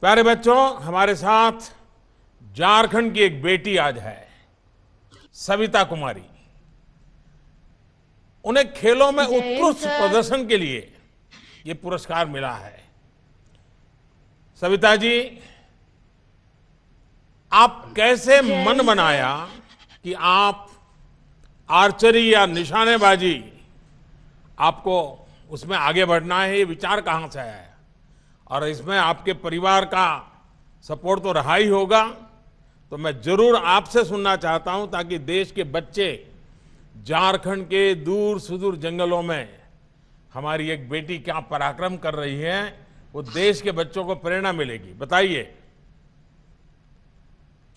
प्यारे बच्चों हमारे साथ झारखंड की एक बेटी आज है सविता कुमारी उन्हें खेलों में उत्कृष्ट प्रदर्शन के लिए ये पुरस्कार मिला है सविता जी आप कैसे मन बनाया कि आप आर्चरी या निशानेबाजी आपको उसमें आगे बढ़ना है ये विचार कहाँ से आया है और इसमें आपके परिवार का सपोर्ट तो रहा ही होगा तो मैं जरूर आपसे सुनना चाहता हूं ताकि देश के बच्चे झारखंड के दूर सुदूर जंगलों में हमारी एक बेटी क्या पराक्रम कर रही है वो देश के बच्चों को प्रेरणा मिलेगी बताइए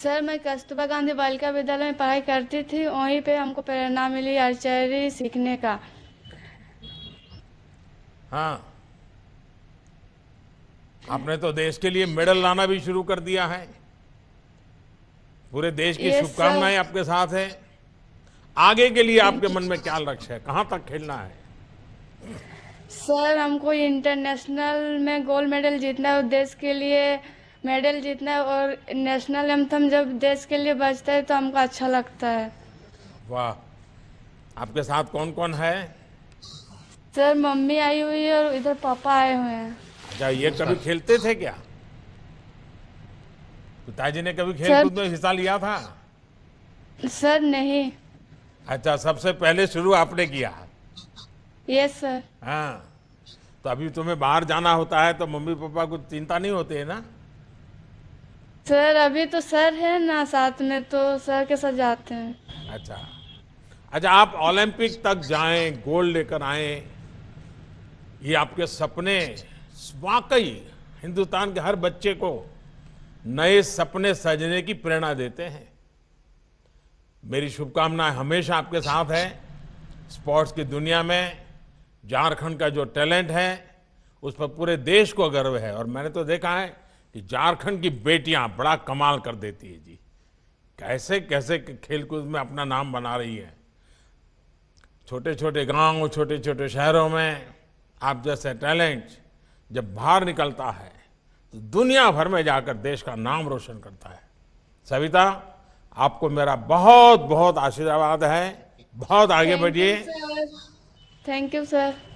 सर मैं कस्तूरबा गांधी बालिका विद्यालय में पढ़ाई करती थी वहीं पे हमको प्रेरणा मिली आचार्य सीखने का हाँ आपने तो देश के लिए मेडल लाना भी शुरू कर दिया है पूरे देश की शुभकामनाएं आपके साथ हैं आगे के लिए आपके मन में क्या लक्ष्य है कहाँ तक खेलना है सर हमको इंटरनेशनल में गोल्ड मेडल जीतना है देश के लिए मेडल जीतना है और नेशनल एंथम तो जब देश के लिए बजता है तो हमको अच्छा लगता है वाह आपके साथ कौन कौन है सर मम्मी आई हुई है और इधर पापा आए हुए हैं अच्छा ये कभी खेलते थे क्या पिताजी ने कभी खेल कूद में हिस्सा लिया था सर नहीं अच्छा सबसे पहले शुरू आपने किया यस सर हाँ तो अभी तुम्हें बाहर जाना होता है तो मम्मी पापा को चिंता नहीं होती है ना सर अभी तो सर है ना साथ में तो सर के साथ जाते हैं अच्छा अच्छा आप ओलंपिक तक जाएं गोल्ड लेकर आए ये आपके सपने वाकई हिंदुस्तान के हर बच्चे को नए सपने सजने की प्रेरणा देते हैं मेरी शुभकामनाएं हमेशा आपके साथ है स्पोर्ट्स की दुनिया में झारखंड का जो टैलेंट है उस पर पूरे देश को गर्व है और मैंने तो देखा है कि झारखंड की बेटियां बड़ा कमाल कर देती है जी कैसे कैसे खेलकूद में अपना नाम बना रही है छोटे छोटे गांव छोटे छोटे शहरों में आप जैसे टैलेंट जब बाहर निकलता है तो दुनिया भर में जाकर देश का नाम रोशन करता है सविता आपको मेरा बहुत बहुत आशीर्वाद है बहुत आगे बढ़िए थैंक यू सर